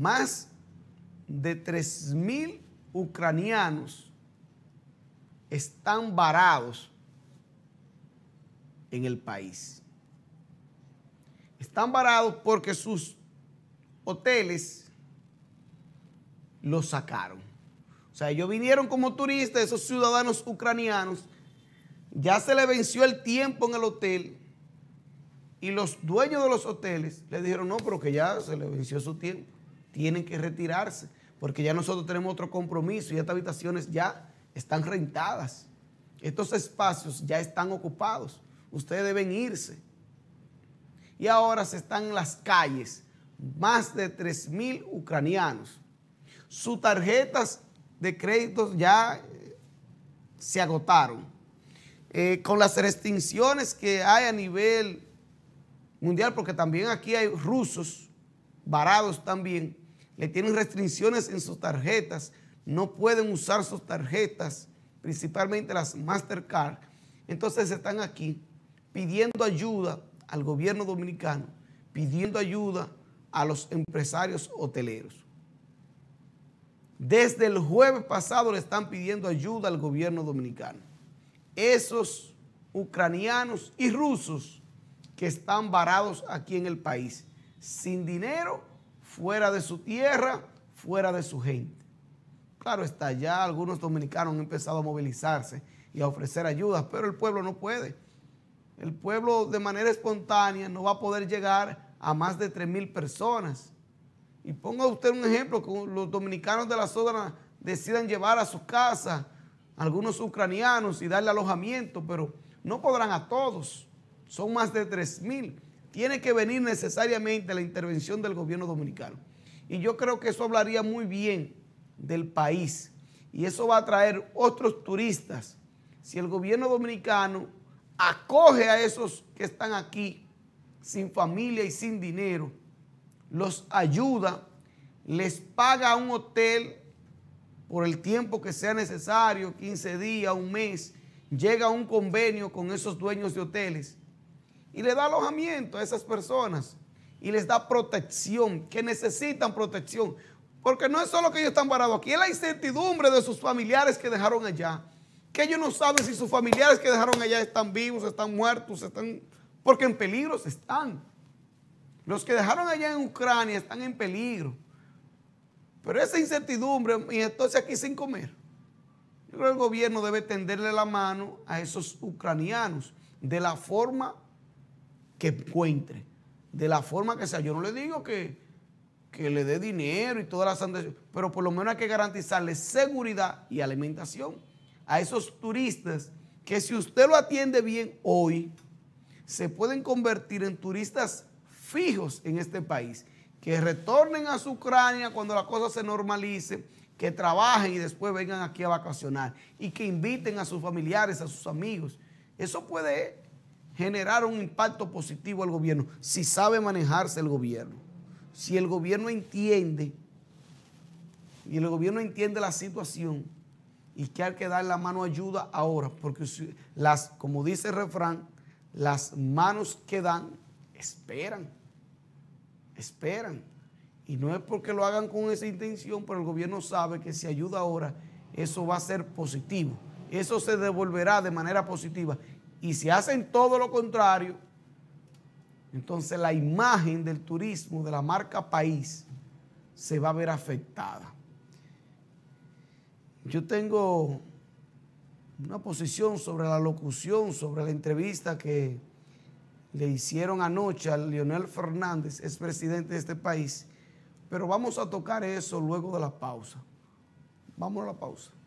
más de mil ucranianos están varados en el país. Están varados porque sus hoteles los sacaron. O sea, ellos vinieron como turistas, esos ciudadanos ucranianos, ya se le venció el tiempo en el hotel y los dueños de los hoteles le dijeron, no, pero que ya se le venció su tiempo tienen que retirarse, porque ya nosotros tenemos otro compromiso y estas habitaciones ya están rentadas. Estos espacios ya están ocupados. Ustedes deben irse. Y ahora se están en las calles más de mil ucranianos. Sus tarjetas de crédito ya eh, se agotaron. Eh, con las restricciones que hay a nivel mundial, porque también aquí hay rusos varados también, le tienen restricciones en sus tarjetas, no pueden usar sus tarjetas, principalmente las Mastercard. Entonces están aquí pidiendo ayuda al gobierno dominicano, pidiendo ayuda a los empresarios hoteleros. Desde el jueves pasado le están pidiendo ayuda al gobierno dominicano. Esos ucranianos y rusos que están varados aquí en el país, sin dinero fuera de su tierra, fuera de su gente. Claro está, ya algunos dominicanos han empezado a movilizarse y a ofrecer ayudas, pero el pueblo no puede. El pueblo de manera espontánea no va a poder llegar a más de 3 mil personas. Y ponga usted un ejemplo, los dominicanos de la zona decidan llevar a su casa a algunos ucranianos y darle alojamiento, pero no podrán a todos. Son más de 3 mil tiene que venir necesariamente la intervención del gobierno dominicano. Y yo creo que eso hablaría muy bien del país. Y eso va a traer otros turistas. Si el gobierno dominicano acoge a esos que están aquí sin familia y sin dinero, los ayuda, les paga un hotel por el tiempo que sea necesario, 15 días, un mes, llega a un convenio con esos dueños de hoteles y le da alojamiento a esas personas y les da protección, que necesitan protección. Porque no es solo que ellos están varados aquí, es la incertidumbre de sus familiares que dejaron allá. Que ellos no saben si sus familiares que dejaron allá están vivos, están muertos, están. Porque en peligro están. Los que dejaron allá en Ucrania están en peligro. Pero esa incertidumbre, y entonces aquí sin comer. Yo creo que el gobierno debe tenderle la mano a esos ucranianos de la forma que encuentre. De la forma que sea. Yo no le digo que, que le dé dinero y todas las pero por lo menos hay que garantizarle seguridad y alimentación a esos turistas que si usted lo atiende bien hoy, se pueden convertir en turistas fijos en este país, que retornen a su Ucrania cuando la cosa se normalice, que trabajen y después vengan aquí a vacacionar y que inviten a sus familiares, a sus amigos. Eso puede generar un impacto positivo al gobierno, si sabe manejarse el gobierno, si el gobierno entiende y el gobierno entiende la situación y que hay que dar la mano ayuda ahora, porque las, como dice el refrán, las manos que dan esperan, esperan. Y no es porque lo hagan con esa intención, pero el gobierno sabe que si ayuda ahora, eso va a ser positivo. Eso se devolverá de manera positiva y si hacen todo lo contrario, entonces la imagen del turismo de la marca país se va a ver afectada. Yo tengo una posición sobre la locución, sobre la entrevista que le hicieron anoche a Leonel Fernández, expresidente presidente de este país, pero vamos a tocar eso luego de la pausa. Vamos a la pausa.